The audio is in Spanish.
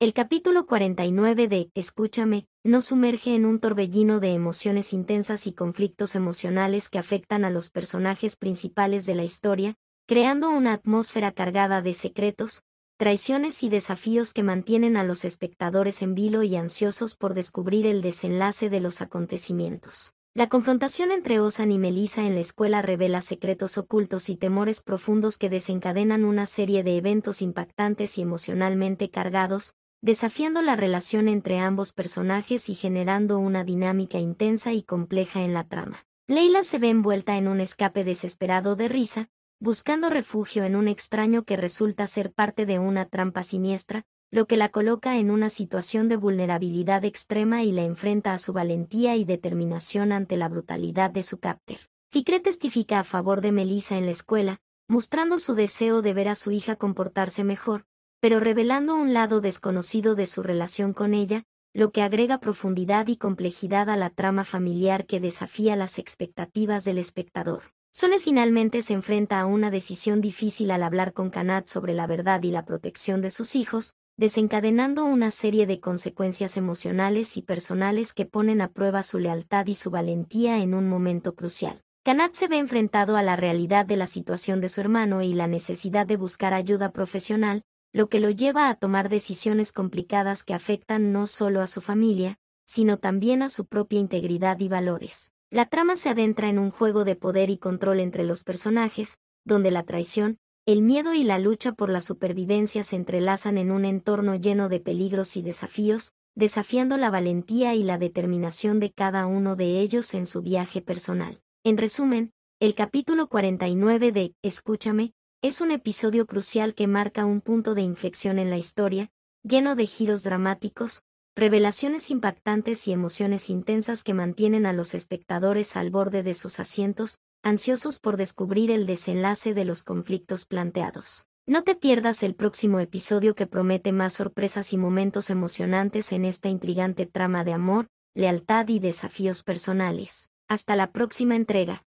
El capítulo 49 de Escúchame nos sumerge en un torbellino de emociones intensas y conflictos emocionales que afectan a los personajes principales de la historia, creando una atmósfera cargada de secretos, traiciones y desafíos que mantienen a los espectadores en vilo y ansiosos por descubrir el desenlace de los acontecimientos. La confrontación entre Osan y Melissa en la escuela revela secretos ocultos y temores profundos que desencadenan una serie de eventos impactantes y emocionalmente cargados, desafiando la relación entre ambos personajes y generando una dinámica intensa y compleja en la trama. Leila se ve envuelta en un escape desesperado de risa, buscando refugio en un extraño que resulta ser parte de una trampa siniestra, lo que la coloca en una situación de vulnerabilidad extrema y la enfrenta a su valentía y determinación ante la brutalidad de su cápter. Ficre testifica a favor de Melissa en la escuela, mostrando su deseo de ver a su hija comportarse mejor, pero revelando un lado desconocido de su relación con ella, lo que agrega profundidad y complejidad a la trama familiar que desafía las expectativas del espectador. Sone finalmente se enfrenta a una decisión difícil al hablar con Kanat sobre la verdad y la protección de sus hijos, desencadenando una serie de consecuencias emocionales y personales que ponen a prueba su lealtad y su valentía en un momento crucial. Kanat se ve enfrentado a la realidad de la situación de su hermano y la necesidad de buscar ayuda profesional, lo que lo lleva a tomar decisiones complicadas que afectan no solo a su familia, sino también a su propia integridad y valores. La trama se adentra en un juego de poder y control entre los personajes, donde la traición, el miedo y la lucha por la supervivencia se entrelazan en un entorno lleno de peligros y desafíos, desafiando la valentía y la determinación de cada uno de ellos en su viaje personal. En resumen, el capítulo 49 de Escúchame es un episodio crucial que marca un punto de inflexión en la historia, lleno de giros dramáticos, revelaciones impactantes y emociones intensas que mantienen a los espectadores al borde de sus asientos, ansiosos por descubrir el desenlace de los conflictos planteados. No te pierdas el próximo episodio que promete más sorpresas y momentos emocionantes en esta intrigante trama de amor, lealtad y desafíos personales. Hasta la próxima entrega.